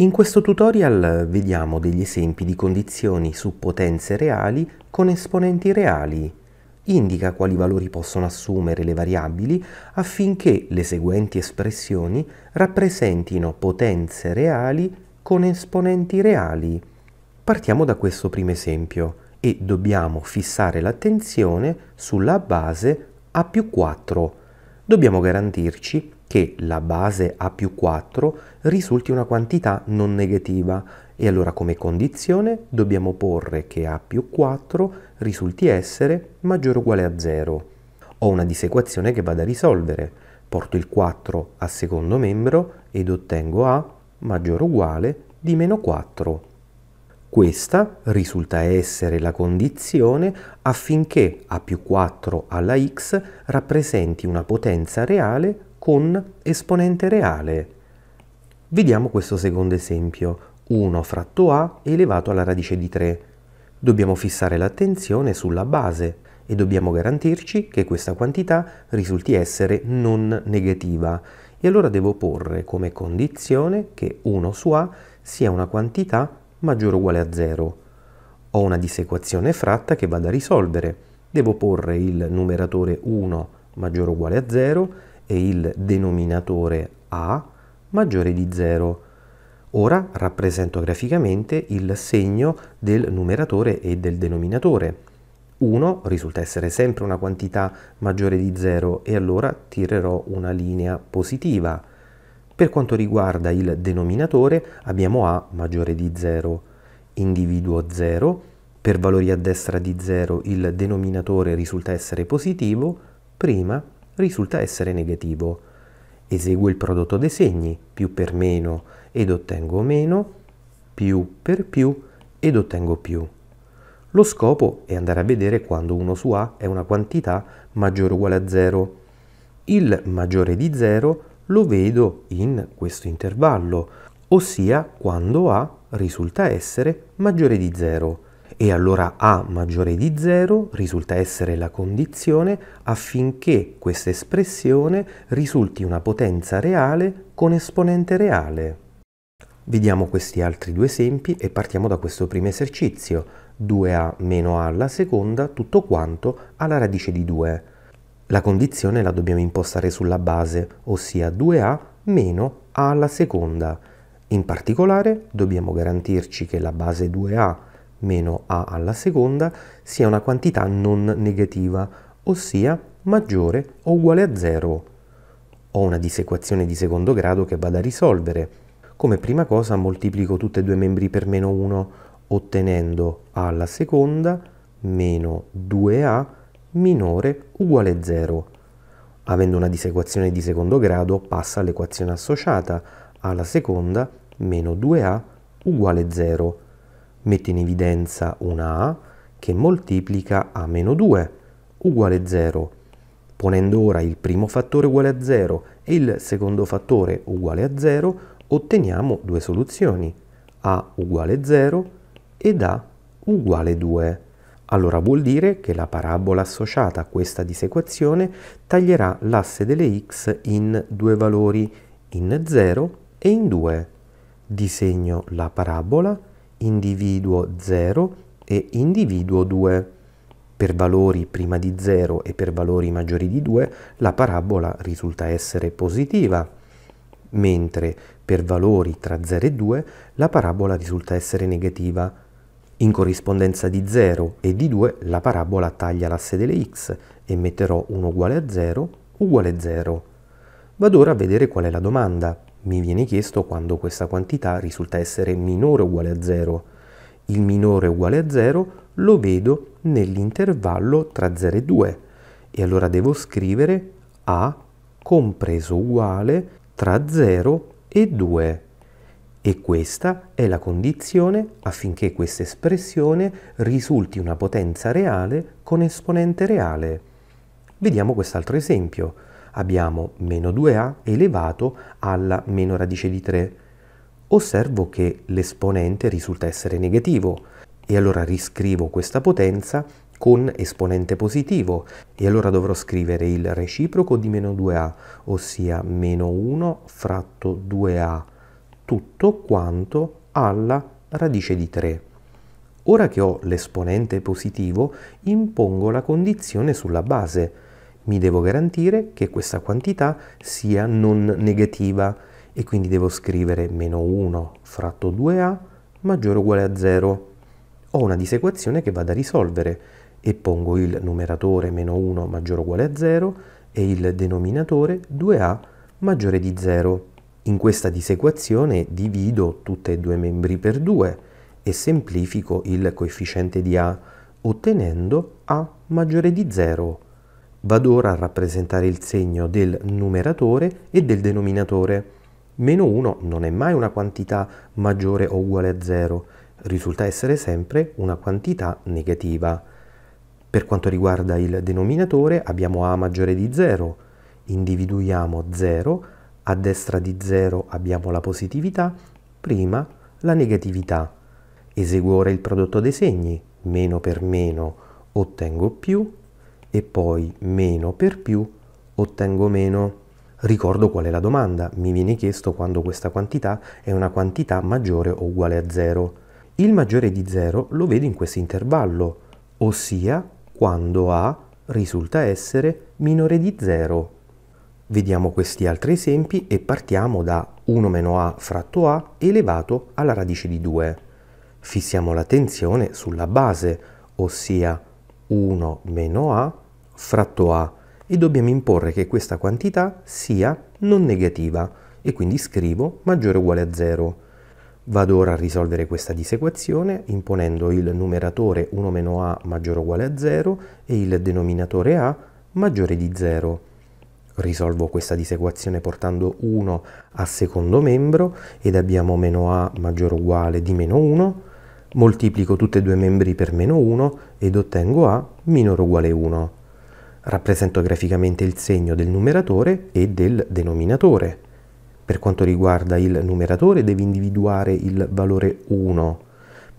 In questo tutorial vediamo degli esempi di condizioni su potenze reali con esponenti reali. Indica quali valori possono assumere le variabili affinché le seguenti espressioni rappresentino potenze reali con esponenti reali. Partiamo da questo primo esempio e dobbiamo fissare l'attenzione sulla base a più 4. Dobbiamo garantirci che la base a più 4 risulti una quantità non negativa e allora come condizione dobbiamo porre che a più 4 risulti essere maggiore o uguale a 0. Ho una disequazione che vado a risolvere. Porto il 4 a secondo membro ed ottengo a maggiore o uguale di meno 4. Questa risulta essere la condizione affinché a più 4 alla x rappresenti una potenza reale con esponente reale. Vediamo questo secondo esempio, 1 fratto a elevato alla radice di 3. Dobbiamo fissare l'attenzione sulla base e dobbiamo garantirci che questa quantità risulti essere non negativa. E allora devo porre come condizione che 1 su a sia una quantità maggiore o uguale a 0. Ho una disequazione fratta che vado a risolvere. Devo porre il numeratore 1 maggiore o uguale a 0 e il denominatore A maggiore di 0. Ora rappresento graficamente il segno del numeratore e del denominatore. 1 risulta essere sempre una quantità maggiore di 0 e allora tirerò una linea positiva. Per quanto riguarda il denominatore abbiamo A maggiore di 0. Individuo 0, per valori a destra di 0 il denominatore risulta essere positivo, prima risulta essere negativo. Eseguo il prodotto dei segni, più per meno ed ottengo meno, più per più ed ottengo più. Lo scopo è andare a vedere quando 1 su A è una quantità maggiore o uguale a 0. Il maggiore di 0 lo vedo in questo intervallo, ossia quando A risulta essere maggiore di 0 e allora A maggiore di 0 risulta essere la condizione affinché questa espressione risulti una potenza reale con esponente reale. Vediamo questi altri due esempi e partiamo da questo primo esercizio. 2a meno a alla seconda, tutto quanto alla radice di 2. La condizione la dobbiamo impostare sulla base, ossia 2a meno a alla seconda. In particolare dobbiamo garantirci che la base 2a meno a alla seconda sia una quantità non negativa, ossia maggiore o uguale a 0. Ho una disequazione di secondo grado che vado a risolvere. Come prima cosa moltiplico tutti e due i membri per meno 1 ottenendo a alla seconda meno 2a minore uguale a 0. Avendo una disequazione di secondo grado passa all'equazione associata a alla seconda meno 2a uguale a 0 mette in evidenza una A che moltiplica a meno 2 uguale 0, ponendo ora il primo fattore uguale a 0 e il secondo fattore uguale a 0, otteniamo due soluzioni, A uguale 0 ed A uguale 2. Allora vuol dire che la parabola associata a questa disequazione taglierà l'asse delle x in due valori, in 0 e in 2. Disegno la parabola individuo 0 e individuo 2. Per valori prima di 0 e per valori maggiori di 2 la parabola risulta essere positiva, mentre per valori tra 0 e 2 la parabola risulta essere negativa. In corrispondenza di 0 e di 2 la parabola taglia l'asse delle x e metterò 1 uguale a 0 uguale 0. Vado ora a vedere qual è la domanda mi viene chiesto quando questa quantità risulta essere minore o uguale a 0. Il minore uguale a 0 lo vedo nell'intervallo tra 0 e 2 e allora devo scrivere a compreso uguale tra 0 e 2 e questa è la condizione affinché questa espressione risulti una potenza reale con esponente reale. Vediamo quest'altro esempio abbiamo meno 2a elevato alla meno radice di 3. Osservo che l'esponente risulta essere negativo e allora riscrivo questa potenza con esponente positivo e allora dovrò scrivere il reciproco di meno 2a, ossia meno 1 fratto 2a, tutto quanto alla radice di 3. Ora che ho l'esponente positivo, impongo la condizione sulla base, mi devo garantire che questa quantità sia non negativa e quindi devo scrivere meno 1 fratto 2a maggiore o uguale a 0. Ho una disequazione che vado a risolvere e pongo il numeratore meno 1 maggiore o uguale a 0 e il denominatore 2a maggiore di 0. In questa disequazione divido tutte e due i membri per 2 e semplifico il coefficiente di a ottenendo a maggiore di 0 Vado ora a rappresentare il segno del numeratore e del denominatore. Meno 1 non è mai una quantità maggiore o uguale a 0, risulta essere sempre una quantità negativa. Per quanto riguarda il denominatore abbiamo a maggiore di 0, individuiamo 0, a destra di 0 abbiamo la positività, prima la negatività. Eseguo ora il prodotto dei segni, meno per meno ottengo più, e poi meno per più ottengo meno. Ricordo qual è la domanda, mi viene chiesto quando questa quantità è una quantità maggiore o uguale a 0. Il maggiore di 0 lo vedo in questo intervallo, ossia quando A risulta essere minore di 0. Vediamo questi altri esempi e partiamo da 1-A fratto A elevato alla radice di 2. Fissiamo la tensione sulla base, ossia 1 meno a fratto a e dobbiamo imporre che questa quantità sia non negativa e quindi scrivo maggiore o uguale a 0. Vado ora a risolvere questa disequazione imponendo il numeratore 1 meno a maggiore o uguale a 0 e il denominatore a maggiore di 0. Risolvo questa disequazione portando 1 al secondo membro ed abbiamo meno a maggiore o uguale di meno 1 Moltiplico tutti e due i membri per meno 1 ed ottengo A minore o uguale 1. Rappresento graficamente il segno del numeratore e del denominatore. Per quanto riguarda il numeratore devi individuare il valore 1.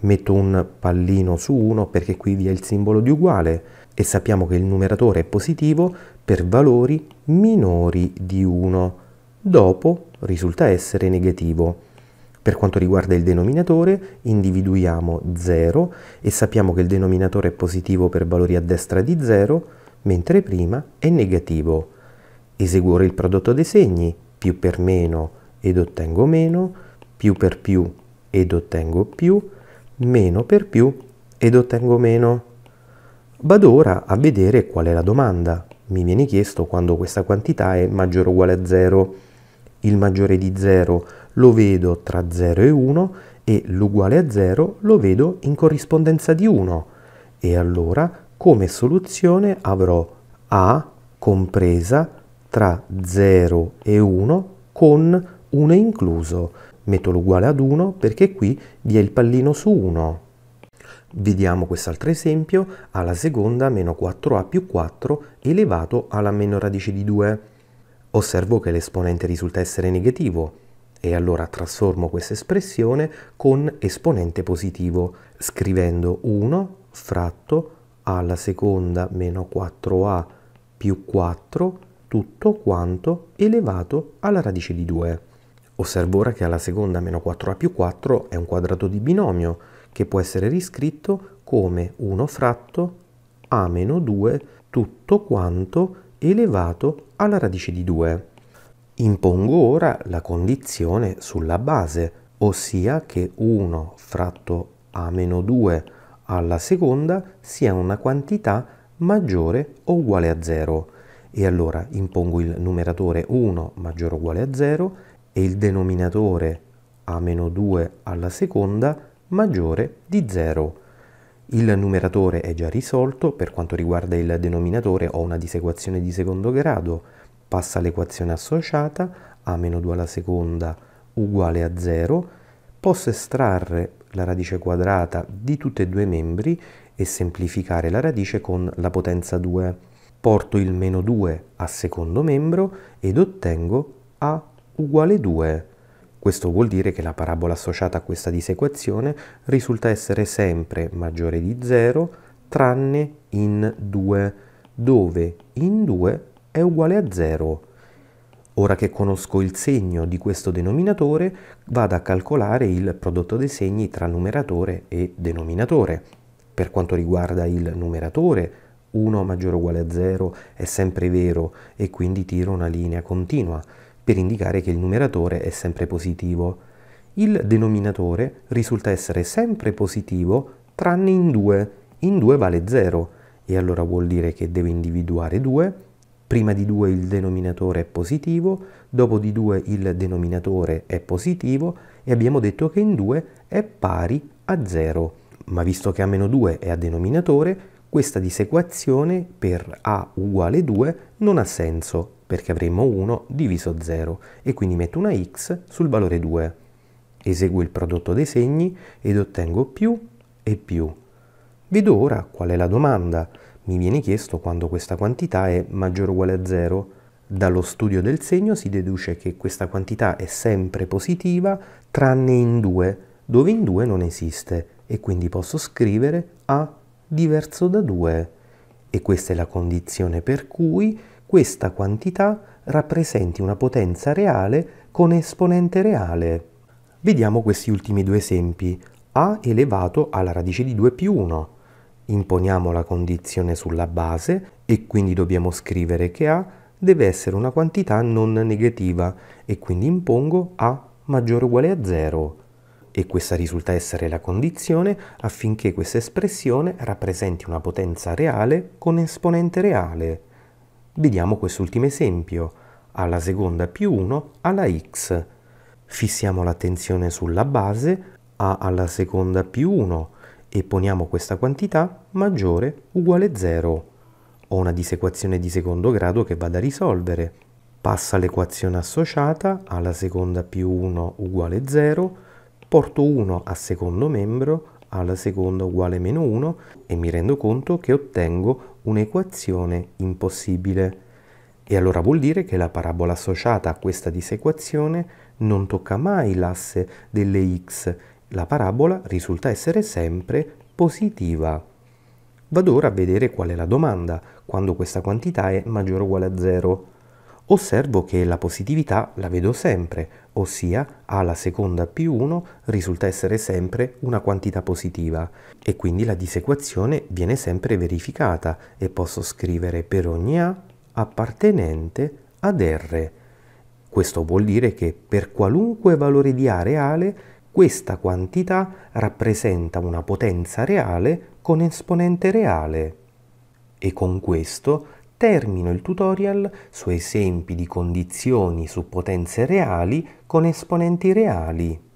Metto un pallino su 1 perché qui vi è il simbolo di uguale e sappiamo che il numeratore è positivo per valori minori di 1. Dopo risulta essere negativo. Per quanto riguarda il denominatore, individuiamo 0 e sappiamo che il denominatore è positivo per valori a destra di 0, mentre prima è negativo. Eseguo ora il prodotto dei segni, più per meno ed ottengo meno, più per più ed ottengo più, meno per più ed ottengo meno. Vado ora a vedere qual è la domanda. Mi viene chiesto quando questa quantità è maggiore o uguale a 0. Il maggiore di 0 lo vedo tra 0 e 1 e l'uguale a 0 lo vedo in corrispondenza di 1 e allora come soluzione avrò A compresa tra 0 e 1 con 1 incluso. Metto l'uguale ad 1 perché qui vi è il pallino su 1. Vediamo quest'altro esempio alla seconda meno 4a più 4 elevato alla meno radice di 2. Osservo che l'esponente risulta essere negativo e allora trasformo questa espressione con esponente positivo, scrivendo 1 fratto a alla seconda meno 4a più 4 tutto quanto elevato alla radice di 2. Osservo ora che alla seconda meno 4a più 4 è un quadrato di binomio che può essere riscritto come 1 fratto a meno 2 tutto quanto elevato alla radice di 2. Impongo ora la condizione sulla base, ossia che 1 fratto a meno 2 alla seconda sia una quantità maggiore o uguale a 0. E allora impongo il numeratore 1 maggiore o uguale a 0 e il denominatore a meno 2 alla seconda maggiore di 0. Il numeratore è già risolto, per quanto riguarda il denominatore ho una disequazione di secondo grado, passa l'equazione associata, a meno 2 alla seconda uguale a 0, posso estrarre la radice quadrata di tutti e due i membri e semplificare la radice con la potenza 2. Porto il meno 2 a secondo membro ed ottengo a uguale 2. Questo vuol dire che la parabola associata a questa disequazione risulta essere sempre maggiore di 0 tranne in 2, dove in 2 è uguale a 0. Ora che conosco il segno di questo denominatore, vado a calcolare il prodotto dei segni tra numeratore e denominatore. Per quanto riguarda il numeratore, 1 maggiore o uguale a 0 è sempre vero e quindi tiro una linea continua per indicare che il numeratore è sempre positivo. Il denominatore risulta essere sempre positivo tranne in 2, in 2 vale 0 e allora vuol dire che devo individuare 2 prima di 2 il denominatore è positivo, dopo di 2 il denominatore è positivo e abbiamo detto che in 2 è pari a 0. Ma visto che a meno 2 è a denominatore, questa disequazione per a uguale 2 non ha senso, perché avremmo 1 diviso 0 e quindi metto una x sul valore 2. Eseguo il prodotto dei segni ed ottengo più e più. Vedo ora qual è la domanda. Mi viene chiesto quando questa quantità è maggiore o uguale a 0. Dallo studio del segno si deduce che questa quantità è sempre positiva tranne in 2, dove in 2 non esiste e quindi posso scrivere A diverso da 2. E questa è la condizione per cui questa quantità rappresenti una potenza reale con esponente reale. Vediamo questi ultimi due esempi. A elevato alla radice di 2 più 1 imponiamo la condizione sulla base e quindi dobbiamo scrivere che A deve essere una quantità non negativa e quindi impongo A maggiore o uguale a 0 e questa risulta essere la condizione affinché questa espressione rappresenti una potenza reale con esponente reale. Vediamo quest'ultimo esempio, alla seconda più 1 alla x. Fissiamo l'attenzione sulla base, a alla seconda più 1 e poniamo questa quantità maggiore uguale 0. Ho una disequazione di secondo grado che vado a risolvere. Passa l'equazione associata alla seconda più 1 uguale 0, porto 1 a secondo membro, alla seconda uguale meno 1 e mi rendo conto che ottengo un'equazione impossibile. E allora vuol dire che la parabola associata a questa disequazione non tocca mai l'asse delle x la parabola risulta essere sempre positiva. Vado ora a vedere qual è la domanda quando questa quantità è maggiore o uguale a 0. Osservo che la positività la vedo sempre, ossia a alla seconda più 1 risulta essere sempre una quantità positiva e quindi la disequazione viene sempre verificata e posso scrivere per ogni A appartenente ad R. Questo vuol dire che per qualunque valore di A reale questa quantità rappresenta una potenza reale con esponente reale. E con questo termino il tutorial su esempi di condizioni su potenze reali con esponenti reali.